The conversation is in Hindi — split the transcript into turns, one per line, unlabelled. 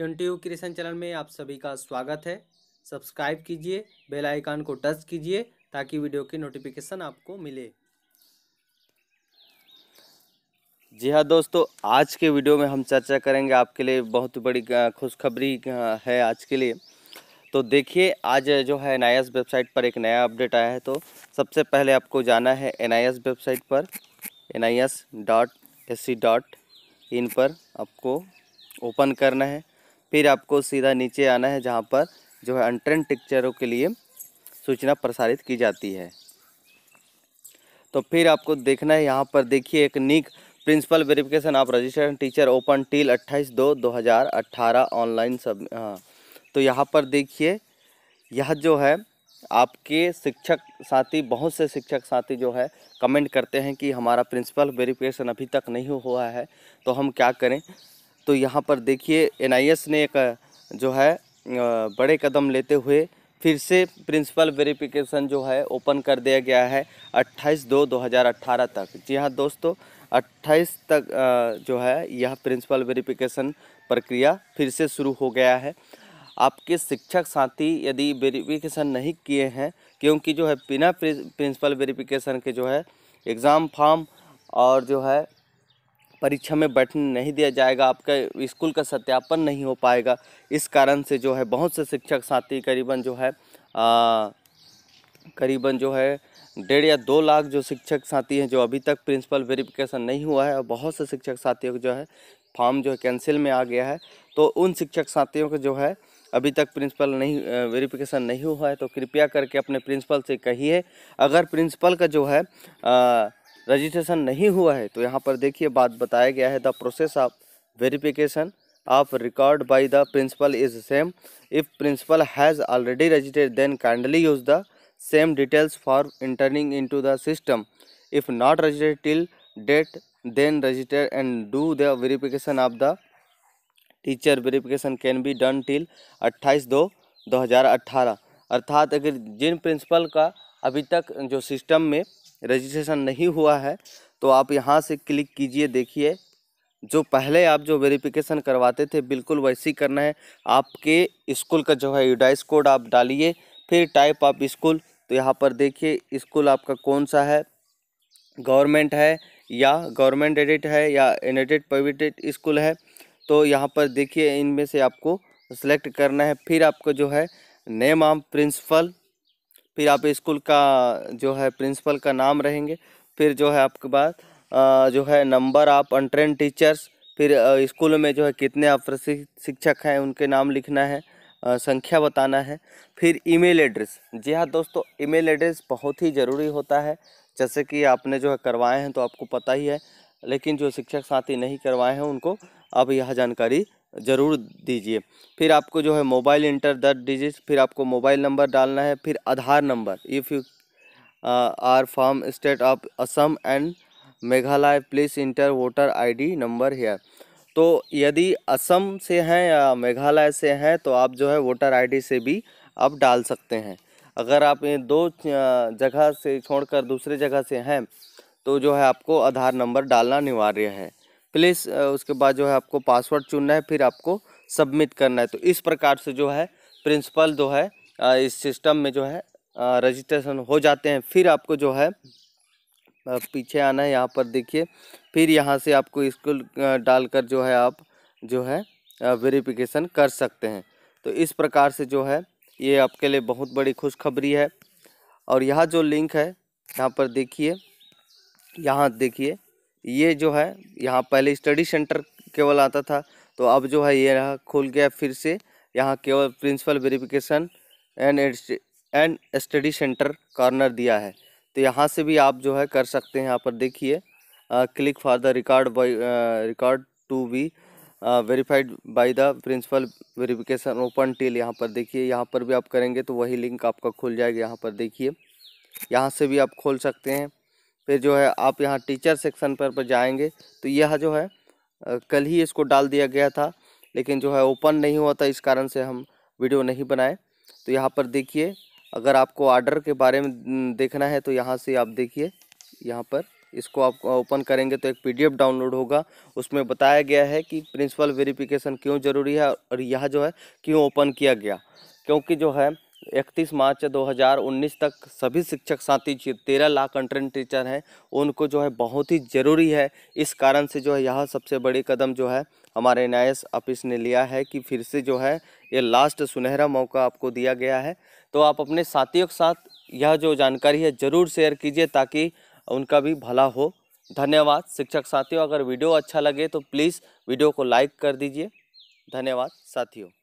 ट्वेंटी यू क्रिएशन चैनल में आप सभी का स्वागत है सब्सक्राइब कीजिए बेल आइकन को टच कीजिए ताकि वीडियो की नोटिफिकेशन आपको मिले जी हाँ दोस्तों आज के वीडियो में हम चर्चा करेंगे आपके लिए बहुत बड़ी खुशखबरी है आज के लिए तो देखिए आज जो है एन वेबसाइट पर एक नया अपडेट आया है तो सबसे पहले आपको जाना है एन वेबसाइट पर N dot S C dot in पर आपको ओपन करना है फिर आपको सीधा नीचे आना है जहाँ पर जो है अंटरन टीचरों के लिए सूचना प्रसारित की जाती है तो फिर आपको देखना है यहाँ पर देखिए एक निक प्रिंसिपल वेरिफिकेशन आप रजिस्ट्रेशन टीचर ओपन टील अट्ठाईस दो दो हज़ार अट्ठारह ऑनलाइन सब हाँ तो यहाँ पर देखिए यह जो है आपके शिक्षक साथी बहुत से शिक्षक साथी जो है कमेंट करते हैं कि हमारा प्रिंसिपल वेरिफिकेशन अभी तक नहीं हुआ है तो हम क्या करें तो यहाँ पर देखिए एनआईएस ने एक जो है बड़े कदम लेते हुए फिर से प्रिंसिपल वेरिफिकेशन जो है ओपन कर दिया गया है 28 दो 2018 तक जी हाँ दोस्तों 28 तक जो है यह प्रिंसिपल वेरिफिकेशन प्रक्रिया फिर से शुरू हो गया है आपके शिक्षक साथी यदि वेरिफिकेशन नहीं किए हैं क्योंकि जो है बिना प्रिंसिपल वेरिफिकेशन के जो है एग्ज़ाम फॉर्म और जो है परीक्षा में बैठने नहीं दिया जाएगा आपका स्कूल का सत्यापन नहीं हो पाएगा इस कारण से जो है बहुत से शिक्षक साथी करीबन जो है करीबन जो है डेढ़ या दो लाख जो शिक्षक साथी हैं जो अभी तक प्रिंसिपल वेरिफिकेशन नहीं हुआ है और बहुत से शिक्षक साथियों को जो है फॉर्म जो है कैंसिल में आ गया है तो उन शिक्षक साथियों को जो है अभी तक प्रिंसिपल नहीं वेरिफिकेशन नहीं हुआ है तो कृपया करके अपने प्रिंसिपल से कहिए अगर प्रिंसिपल का जो है आ, रजिस्ट्रेशन नहीं हुआ है तो यहाँ पर देखिए बात बताया गया है the process of verification of record by the principal is same if principal has already registered then kindly use the same details for entering into the system if not registered till date then register and do the verification of the teacher verification can be done till अट्ठाईस दो अट्ठारह अर्थात अगर जिन प्रिंसिपल का अभी तक जो सिस्टम में रजिस्ट्रेशन नहीं हुआ है तो आप यहाँ से क्लिक कीजिए देखिए जो पहले आप जो वेरिफिकेशन करवाते थे बिल्कुल वैसी करना है आपके स्कूल का जो है यूडाइस कोड आप डालिए फिर टाइप आप स्कूल तो यहाँ पर देखिए स्कूल आपका कौन सा है गवर्नमेंट है या गवर्नमेंट एडिट है या एनेडेड प्राइवेटेड स्कूल है तो यहाँ पर देखिए इनमें से आपको सेलेक्ट करना है फिर आपको जो है नेम आम प्रिंसिपल फिर आप स्कूल का जो है प्रिंसिपल का नाम रहेंगे फिर जो है आपके पास जो है नंबर आप अनट्रेन टीचर्स फिर स्कूल में जो है कितने आप शिक्षक हैं उनके नाम लिखना है संख्या बताना है फिर ईमेल एड्रेस जी हाँ दोस्तों ईमेल एड्रेस बहुत ही ज़रूरी होता है जैसे कि आपने जो है करवाए हैं तो आपको पता ही है लेकिन जो शिक्षक साथी नहीं करवाए हैं उनको आप यह जानकारी ज़रूर दीजिए फिर आपको जो है मोबाइल इंटर दर डिजिट फिर आपको मोबाइल नंबर डालना है फिर Aadhaar number if you are from state of Assam and Meghalaya please enter voter ID number here तो यदि असम से हैं या मेघालय से हैं तो आप जो है वोटर आईडी से भी आप डाल सकते हैं अगर आप ये दो जगह से छोड़कर दूसरे जगह से हैं तो जो है आपको आधार नंबर डालना अनिवार्य है प्लीज़ उसके बाद जो है आपको पासवर्ड चुनना है फिर आपको सबमिट करना है तो इस प्रकार से जो है प्रिंसिपल जो है इस सिस्टम में जो है रजिस्ट्रेशन हो जाते हैं फिर आपको जो है पीछे आना है यहाँ पर देखिए फिर यहाँ से आपको इसको डालकर जो है आप जो है वेरिफिकेशन कर सकते हैं तो इस प्रकार से जो है ये आपके लिए बहुत बड़ी खुशखबरी है और यह जो लिंक है यहाँ पर देखिए यहाँ देखिए ये जो है यहाँ पहले स्टडी सेंटर केवल आता था तो अब जो है ये रहा खुल गया फिर से यहाँ केवल principal verification and and study centre corner दिया है तो यहाँ से भी आप जो है कर सकते हैं यहाँ पर देखिए click for the record by record to be verified by the principal verification open till यहाँ पर देखिए यहाँ पर भी आप करेंगे तो वही लिंक आपका खुल जाएगा यहाँ पर देखिए यहाँ से भी आप खोल सकते हैं फिर जो है आप यहाँ टीचर सेक्शन पर, पर जाएंगे तो यह जो है कल ही इसको डाल दिया गया था लेकिन जो है ओपन नहीं हुआ था इस कारण से हम वीडियो नहीं बनाए तो यहाँ पर देखिए अगर आपको आर्डर के बारे में देखना है तो यहाँ से आप देखिए यहाँ पर इसको आप ओपन करेंगे तो एक पीडीएफ डाउनलोड होगा उसमें बताया गया है कि प्रिंसिपल वेरिफिकेशन क्यों ज़रूरी है और यह जो है क्यों ओपन किया गया क्योंकि जो है इकतीस मार्च 2019 तक सभी शिक्षक साथी जो तेरह लाख कंटेंट टीचर हैं उनको जो है बहुत ही ज़रूरी है इस कारण से जो है यह सबसे बड़ी कदम जो है हमारे न्यायस ऑफिस ने लिया है कि फिर से जो है ये लास्ट सुनहरा मौका आपको दिया गया है तो आप अपने साथियों के साथ यह जो जानकारी है ज़रूर शेयर कीजिए ताकि उनका भी भला हो धन्यवाद शिक्षक साथियों अगर वीडियो अच्छा लगे तो प्लीज़ वीडियो को लाइक कर दीजिए धन्यवाद साथियों